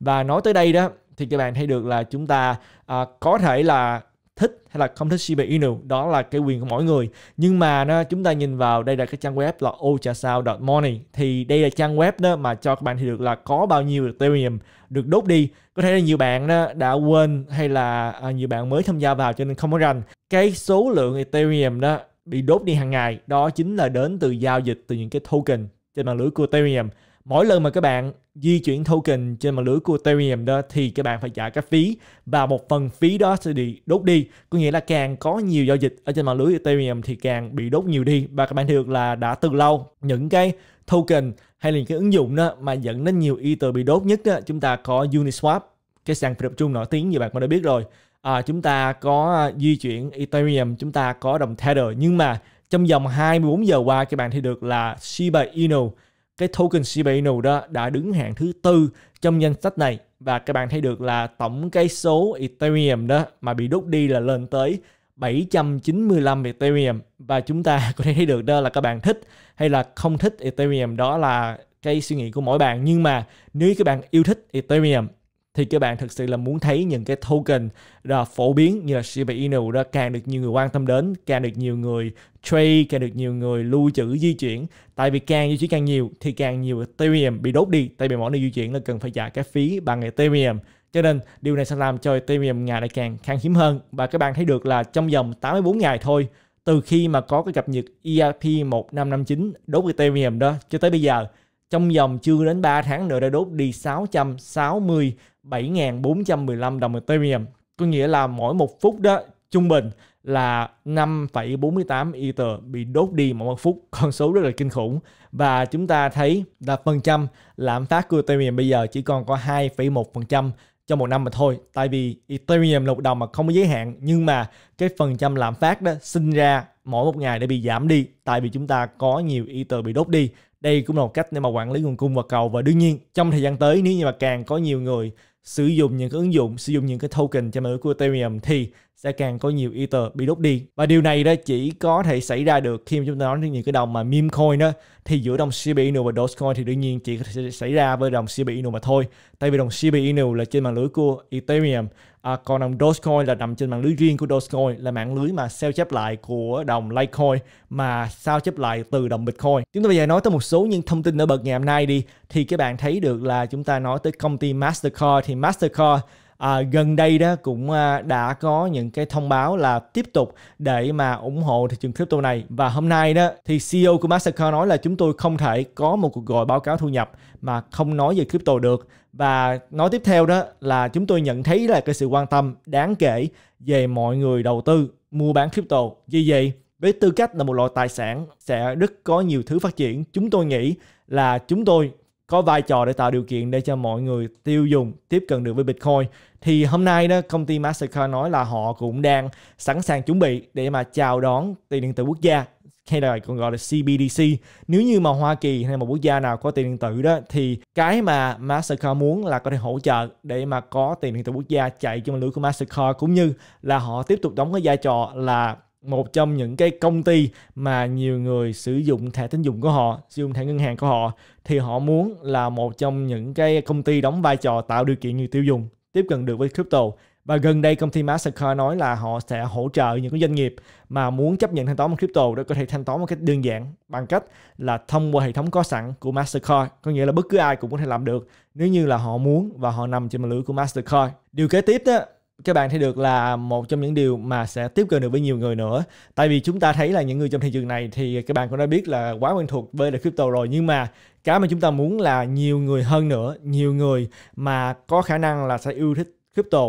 và nói tới đây đó thì các bạn thấy được là chúng ta à, có thể là thích hay là không thích Shiba Inu đó là cái quyền của mỗi người nhưng mà nó chúng ta nhìn vào đây là cái trang web là ochasao.money thì đây là trang web đó mà cho các bạn thì được là có bao nhiêu Ethereum được đốt đi có thể là nhiều bạn đó đã quên hay là à, nhiều bạn mới tham gia vào cho nên không có rành cái số lượng Ethereum đó bị đốt đi hàng ngày đó chính là đến từ giao dịch từ những cái token trên mạng lưới của Ethereum mỗi lần mà các bạn di chuyển token trên mạng lưới của Ethereum đó thì các bạn phải trả các phí và một phần phí đó sẽ bị đốt đi có nghĩa là càng có nhiều giao dịch ở trên mạng lưới Ethereum thì càng bị đốt nhiều đi và các bạn được là đã từ lâu những cái token hay là những cái ứng dụng đó mà dẫn đến nhiều Ether bị đốt nhất đó, chúng ta có Uniswap cái sàn tập trung nổi tiếng như bạn cũng đã biết rồi à, chúng ta có à, di chuyển Ethereum chúng ta có đồng Tether nhưng mà trong vòng 24 giờ qua các bạn thì được là Shiba Inu cái token CBNU đó đã đứng hạng thứ tư trong danh sách này và các bạn thấy được là tổng cái số Ethereum đó mà bị đốt đi là lên tới 795 Ethereum và chúng ta có thể thấy được đó là các bạn thích hay là không thích Ethereum đó là cái suy nghĩ của mỗi bạn nhưng mà nếu các bạn yêu thích Ethereum thì các bạn thực sự là muốn thấy những cái token đó phổ biến như là Shiba Inu đó càng được nhiều người quan tâm đến, càng được nhiều người trade, càng được nhiều người lưu trữ di chuyển. Tại vì càng di chuyển càng nhiều thì càng nhiều Ethereum bị đốt đi. Tại vì mỗi nơi di chuyển là cần phải trả cái phí bằng Ethereum. Cho nên điều này sẽ làm cho Ethereum ngày lại càng khan hiếm hơn. Và các bạn thấy được là trong vòng 84 ngày thôi từ khi mà có cái cập nhật ERP 1559 đốt Ethereum đó cho tới bây giờ trong vòng chưa đến 3 tháng nữa đã đốt đi 660 7.415 đồng Ethereum. Có nghĩa là mỗi một phút đó trung bình là 5,48 Ether bị đốt đi mỗi một phút, con số rất là kinh khủng. Và chúng ta thấy là phần trăm lạm phát của Ethereum bây giờ chỉ còn có 2,1% cho một năm mà thôi. Tại vì Ethereum là một đồng mà không có giới hạn nhưng mà cái phần trăm lạm phát đó sinh ra mỗi một ngày đã bị giảm đi tại vì chúng ta có nhiều Ether bị đốt đi. Đây cũng là một cách để mà quản lý nguồn cung và cầu và đương nhiên trong thời gian tới nếu như mà càng có nhiều người sử dụng những cái ứng dụng, sử dụng những cái token trên mạng lưới của Ethereum thì sẽ càng có nhiều Ether bị đốt đi. Và điều này đó chỉ có thể xảy ra được khi mà chúng ta nói đến những cái đồng mà meme coin đó thì giữa đồng CB Inu và Dogecoin thì đương nhiên chỉ có thể xảy ra với đồng CB Inu mà thôi. Tại vì đồng CB Inu là trên mạng lưới của Ethereum À, còn đồng Dogecoin là nằm trên mạng lưới riêng của Dogecoin là mạng lưới mà sao chép lại của đồng Litecoin mà sao chép lại từ đồng Bitcoin. Chúng ta bây giờ nói tới một số những thông tin nổi bật ngày hôm nay đi thì các bạn thấy được là chúng ta nói tới công ty Mastercard thì Mastercard à, gần đây đó cũng à, đã có những cái thông báo là tiếp tục để mà ủng hộ thị trường crypto này và hôm nay đó thì CEO của Mastercard nói là chúng tôi không thể có một cuộc gọi báo cáo thu nhập mà không nói về crypto được và nói tiếp theo đó là chúng tôi nhận thấy là cái sự quan tâm đáng kể về mọi người đầu tư mua bán crypto vì vậy với tư cách là một loại tài sản sẽ rất có nhiều thứ phát triển chúng tôi nghĩ là chúng tôi có vai trò để tạo điều kiện để cho mọi người tiêu dùng tiếp cận được với Bitcoin. Thì hôm nay đó công ty Mastercard nói là họ cũng đang sẵn sàng chuẩn bị để mà chào đón tiền điện tử quốc gia hay là còn gọi là CBDC. Nếu như mà Hoa Kỳ hay một quốc gia nào có tiền điện tử đó thì cái mà Mastercard muốn là có thể hỗ trợ để mà có tiền điện tử quốc gia chạy trong lưới của Mastercard cũng như là họ tiếp tục đóng cái vai trò là một trong những cái công ty mà nhiều người sử dụng thẻ tín dụng của họ, sử dụng thẻ ngân hàng của họ thì họ muốn là một trong những cái công ty đóng vai trò tạo điều kiện người tiêu dùng tiếp cận được với crypto. Và gần đây công ty Mastercard nói là họ sẽ hỗ trợ những cái doanh nghiệp mà muốn chấp nhận thanh toán bằng crypto để có thể thanh toán một cách đơn giản bằng cách là thông qua hệ thống có sẵn của Mastercard. Có nghĩa là bất cứ ai cũng có thể làm được nếu như là họ muốn và họ nằm trên mặt lưới của Mastercard. Điều kế tiếp đó các bạn thấy được là một trong những điều mà sẽ tiếp cận được với nhiều người nữa tại vì chúng ta thấy là những người trong thị trường này thì các bạn cũng đã biết là quá quen thuộc với là crypto rồi nhưng mà cái mà chúng ta muốn là nhiều người hơn nữa nhiều người mà có khả năng là sẽ yêu thích crypto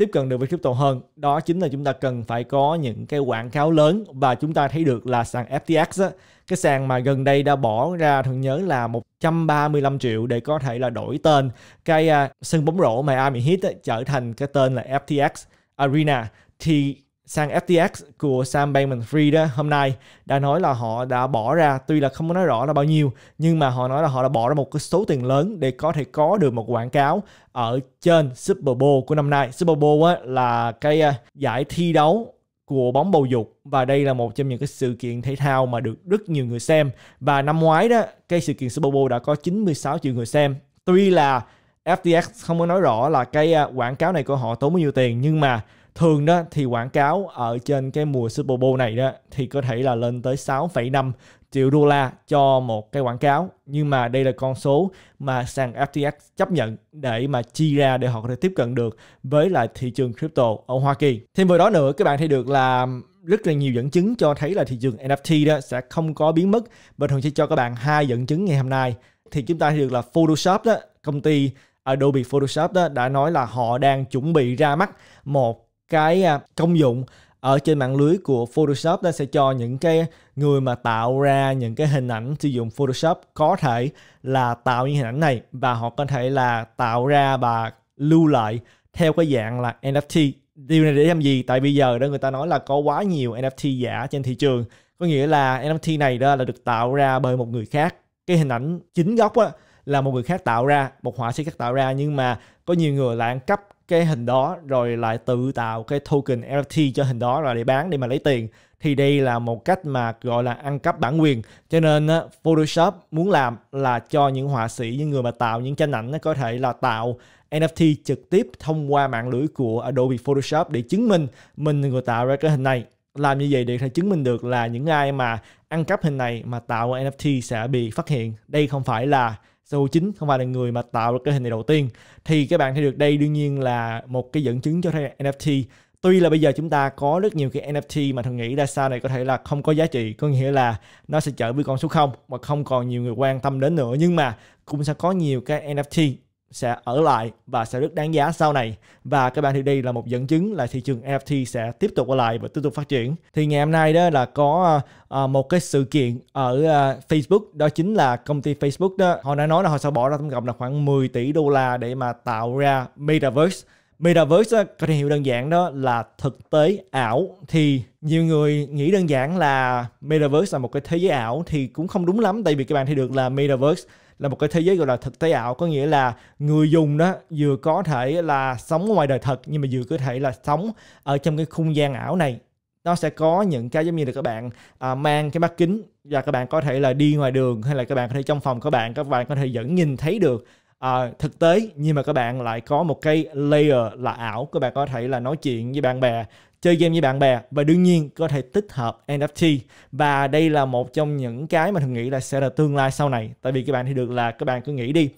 tiếp cận được với crypto hơn đó chính là chúng ta cần phải có những cái quảng cáo lớn và chúng ta thấy được là sàn FTX á, cái sàn mà gần đây đã bỏ ra thường nhớ là 135 triệu để có thể là đổi tên cái uh, sân bóng rổ Miami Heat á, trở thành cái tên là FTX Arena thì sang FTX của Sam Bankman-Fried đó hôm nay đã nói là họ đã bỏ ra tuy là không có nói rõ là bao nhiêu nhưng mà họ nói là họ đã bỏ ra một cái số tiền lớn để có thể có được một quảng cáo ở trên Super Bowl của năm nay. Super Bowl á, là cái à, giải thi đấu của bóng bầu dục và đây là một trong những cái sự kiện thể thao mà được rất nhiều người xem và năm ngoái đó cái sự kiện Super Bowl đã có 96 triệu người xem. Tuy là FTX không có nói rõ là cái à, quảng cáo này của họ tốn bao nhiêu tiền nhưng mà thường đó thì quảng cáo ở trên cái mùa Super Bowl này đó thì có thể là lên tới 6,5 triệu đô la cho một cái quảng cáo nhưng mà đây là con số mà sàn FTX chấp nhận để mà chi ra để họ có thể tiếp cận được với lại thị trường crypto ở Hoa Kỳ. Thêm vào đó nữa các bạn thấy được là rất là nhiều dẫn chứng cho thấy là thị trường NFT đó sẽ không có biến mất và thường sẽ cho các bạn hai dẫn chứng ngày hôm nay thì chúng ta thấy được là Photoshop đó công ty Adobe Photoshop đó đã nói là họ đang chuẩn bị ra mắt một cái à, công dụng ở trên mạng lưới của Photoshop nó sẽ cho những cái người mà tạo ra những cái hình ảnh sử dụng Photoshop có thể là tạo những hình ảnh này và họ có thể là tạo ra và lưu lại theo cái dạng là NFT điều này để làm gì tại bây giờ đó người ta nói là có quá nhiều NFT giả trên thị trường có nghĩa là NFT này đó là được tạo ra bởi một người khác cái hình ảnh chính gốc á là một người khác tạo ra một họa sĩ khác tạo ra nhưng mà có nhiều người lại ăn cắp cái hình đó rồi lại tự tạo cái token NFT cho hình đó rồi để bán để mà lấy tiền thì đây là một cách mà gọi là ăn cắp bản quyền cho nên uh, Photoshop muốn làm là cho những họa sĩ những người mà tạo những tranh ảnh có thể là tạo NFT trực tiếp thông qua mạng lưới của Adobe Photoshop để chứng minh mình người tạo ra cái hình này làm như vậy để thể chứng minh được là những ai mà ăn cắp hình này mà tạo NFT sẽ bị phát hiện đây không phải là CEO chính không phải là người mà tạo được cái hình này đầu tiên thì các bạn thấy được đây đương nhiên là một cái dẫn chứng cho thấy NFT tuy là bây giờ chúng ta có rất nhiều cái NFT mà thường nghĩ ra sao này có thể là không có giá trị có nghĩa là nó sẽ trở với con số không mà không còn nhiều người quan tâm đến nữa nhưng mà cũng sẽ có nhiều cái NFT sẽ ở lại và sẽ rất đáng giá sau này và các bạn thì đây là một dẫn chứng là thị trường NFT sẽ tiếp tục ở lại và tiếp tục phát triển thì ngày hôm nay đó là có ờ, ờ, một cái sự kiện ở ờ, Facebook đó chính là công ty Facebook đó họ đã nói là họ sẽ bỏ ra tổng cộng là khoảng 10 tỷ đô la để mà tạo ra Metaverse Metaverse có thể hiểu đơn giản đó là thực tế ảo thì nhiều người nghĩ đơn giản là Metaverse là một cái thế giới ảo thì cũng không đúng lắm tại vì các bạn thấy được là Metaverse là một cái thế giới gọi là thực tế ảo có nghĩa là người dùng đó vừa có thể là sống ngoài đời thật nhưng mà vừa có thể là sống ở trong cái không gian ảo này nó sẽ có những cái giống như là các bạn à, mang cái mắt kính và các bạn có thể là đi ngoài đường hay là các bạn có thể trong phòng các bạn các bạn có thể vẫn nhìn thấy được à, thực tế nhưng mà các bạn lại có một cái layer là ảo các bạn có thể là nói chuyện với bạn bè chơi game với bạn bè và đương nhiên có thể tích hợp NFT và đây là một trong những cái mà thường nghĩ là sẽ là tương lai sau này tại vì các bạn thì được là các bạn cứ nghĩ đi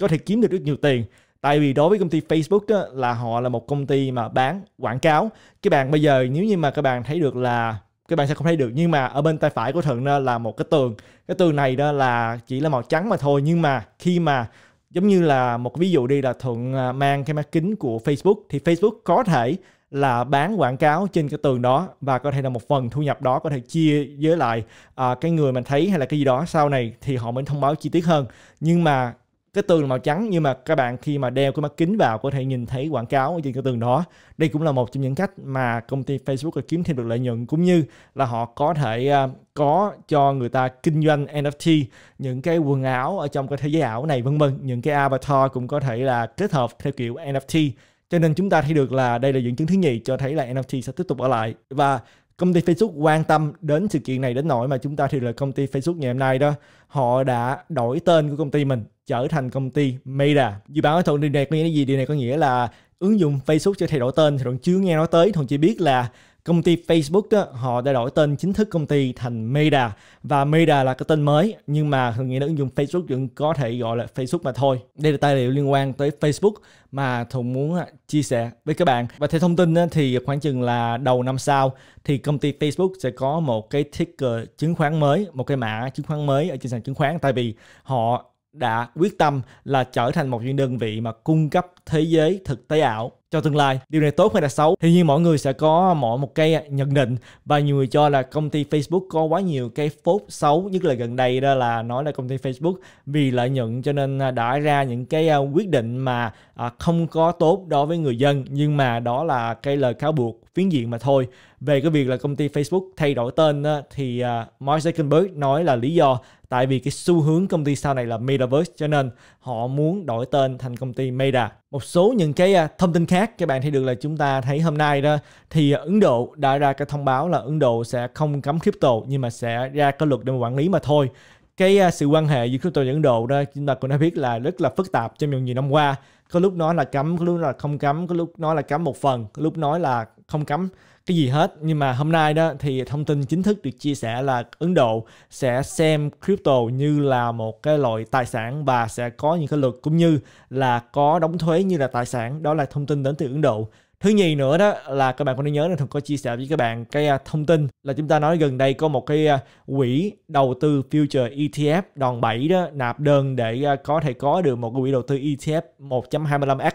có thể kiếm được rất nhiều tiền tại vì đối với công ty Facebook á, là họ là một công ty mà bán quảng cáo các bạn bây giờ nếu như mà các bạn thấy được là các bạn sẽ không thấy được nhưng mà ở bên tay phải của thuận đó là một cái tường cái tường này đó là chỉ là màu trắng mà thôi nhưng mà khi mà giống như là một ví dụ đi là thuận à, mang cái mắt kính của facebook thì facebook có thể là bán quảng cáo trên cái tường đó và có thể là một phần thu nhập đó có thể chia với lại à, cái người mình thấy hay là cái gì đó sau này thì họ mới thông báo chi tiết hơn nhưng mà cái tường màu trắng nhưng mà các bạn khi mà đeo cái mắt kính vào có thể nhìn thấy quảng cáo trên cái tường đó đây cũng là một trong những cách mà công ty Facebook kiếm thêm được lợi nhuận cũng như là họ có thể uh, có cho người ta kinh doanh NFT những cái quần áo ở trong cái thế giới ảo này vân vân những cái avatar cũng có thể là kết hợp theo kiểu NFT cho nên chúng ta thấy được là đây là dẫn chứng thứ nhì cho thấy là NFT sẽ tiếp tục ở lại và công ty Facebook quan tâm đến sự kiện này đến nỗi mà chúng ta thì là công ty Facebook ngày hôm nay đó họ đã đổi tên của công ty mình trở thành công ty Meta dự báo thuận điều này có nghĩa là gì điều này có nghĩa là ứng dụng Facebook sẽ thay đổi tên thì thuận chưa nghe nói tới thuận chỉ biết là công ty Facebook đó, họ đã đổi tên chính thức công ty thành Meta và Meta là cái tên mới nhưng mà thường nghĩ ứng dụng Facebook vẫn có thể gọi là Facebook mà thôi. Đây là tài liệu liên quan tới Facebook mà Thùng muốn à, chia sẻ với các bạn. Và theo thông tin thì khoảng chừng là đầu năm sau thì công ty Facebook sẽ có một cái ticker chứng khoán mới, một cái mã chứng khoán mới ở trên sàn chứng khoán tại vì họ đã quyết tâm là trở thành một những đơn vị mà cung cấp thế giới thực tế ảo cho tương lai điều này tốt hay là xấu thì nhiên mọi người sẽ có mỗi một cái nhận định và nhiều người cho là công ty Facebook có quá nhiều cái phốt xấu nhất là gần đây đó là nói là công ty Facebook vì lợi nhuận cho nên à, đã ra những cái à, quyết định mà à, không có tốt đối với người dân nhưng mà đó là cái lời cáo buộc phiến diện mà thôi về cái việc là công ty Facebook thay đổi tên thì Mark Zuckerberg nói là lý do tại vì cái xu hướng công ty sau này là metaverse cho nên họ muốn đổi tên thành công ty meta một số những cái à, thông tin khác các bạn thấy được là chúng ta thấy hôm nay đó thì Ấn Độ đã ra cái thông báo là Ấn Độ sẽ không cấm crypto nhưng mà sẽ ra cái luật để mà quản lý mà thôi cái à, sự quan hệ giữa crypto và Ấn Độ đó chúng ta cũng đã biết là rất là phức tạp trong nhiều, nhiều năm qua có lúc nói là cấm có lúc nói là không cấm có lúc nói là cấm một phần có lúc nói là không cấm cái gì hết nhưng mà hôm nay đó thì thông tin chính thức được chia sẻ là Ấn Độ sẽ xem crypto như là một cái loại tài sản và sẽ có những cái luật cũng như là có đóng thuế như là tài sản đó là thông tin đến từ Ấn Độ thứ nhì nữa đó là các bạn có nên nhớ là thường có chia sẻ với các bạn cái à, thông tin là chúng ta nói gần đây có một cái à, quỹ đầu tư future ETF đòn bẩy đó nạp đơn để à, có thể có được một cái quỹ đầu tư ETF 1.25x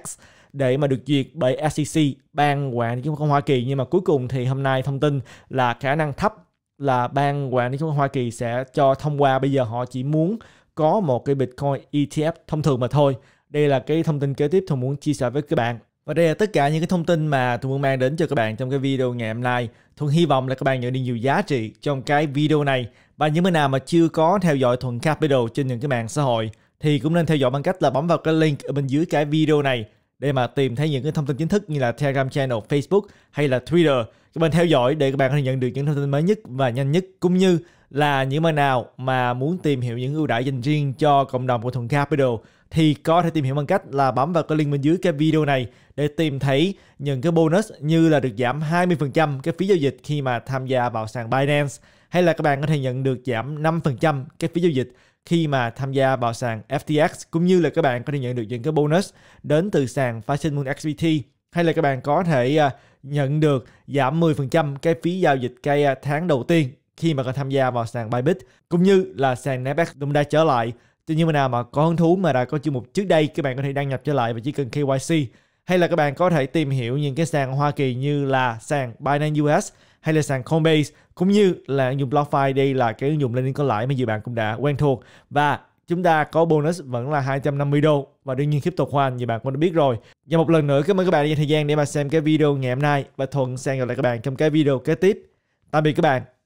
để mà được duyệt bởi SEC, ban quản lý chứng khoán Hoa Kỳ. Nhưng mà cuối cùng thì hôm nay thông tin là khả năng thấp là ban quản lý chứng khoán Hoa Kỳ sẽ cho thông qua. Bây giờ họ chỉ muốn có một cái Bitcoin ETF thông thường mà thôi. Đây là cái thông tin kế tiếp tôi muốn chia sẻ với các bạn. Và đây là tất cả những cái thông tin mà tôi muốn mang đến cho các bạn trong cái video ngày hôm nay. Thuận hy vọng là các bạn nhận được nhiều giá trị trong cái video này. Và những người nào mà chưa có theo dõi Thuận Capital trên những cái mạng xã hội thì cũng nên theo dõi bằng cách là bấm vào cái link ở bên dưới cái video này để mà tìm thấy những cái thông tin chính thức như là Telegram channel, Facebook hay là Twitter. Các bạn theo dõi để các bạn có thể nhận được những thông tin mới nhất và nhanh nhất cũng như là những bạn nào mà muốn tìm hiểu những ưu đãi dành riêng cho cộng đồng của Thuận Capital thì có thể tìm hiểu bằng cách là bấm vào cái link bên dưới cái video này để tìm thấy những cái bonus như là được giảm 20% cái phí giao dịch khi mà tham gia vào sàn Binance hay là các bạn có thể nhận được giảm 5% cái phí giao dịch khi mà tham gia vào sàn FTX cũng như là các bạn có thể nhận được những cái bonus đến từ sàn phái Moon XBT hay là các bạn có thể à, nhận được giảm 10% cái phí giao dịch cái à, tháng đầu tiên khi mà có tham gia vào sàn Bybit cũng như là sàn Nasdaq cũng đã trở lại Tuy nhiên mà nào mà có hứng thú mà đã có chương mục trước đây các bạn có thể đăng nhập trở lại và chỉ cần KYC hay là các bạn có thể tìm hiểu những cái sàn Hoa Kỳ như là sàn Binance US hay là sàn Coinbase cũng như là ứng dụng BlockFi đây là cái ứng dụng lending có lãi mà nhiều bạn cũng đã quen thuộc và chúng ta có bonus vẫn là 250 đô và đương nhiên crypto khoan như bạn cũng đã biết rồi và một lần nữa cảm ơn các bạn đã dành thời gian để mà xem cái video ngày hôm nay và thuận sang gặp lại các bạn trong cái video kế tiếp tạm biệt các bạn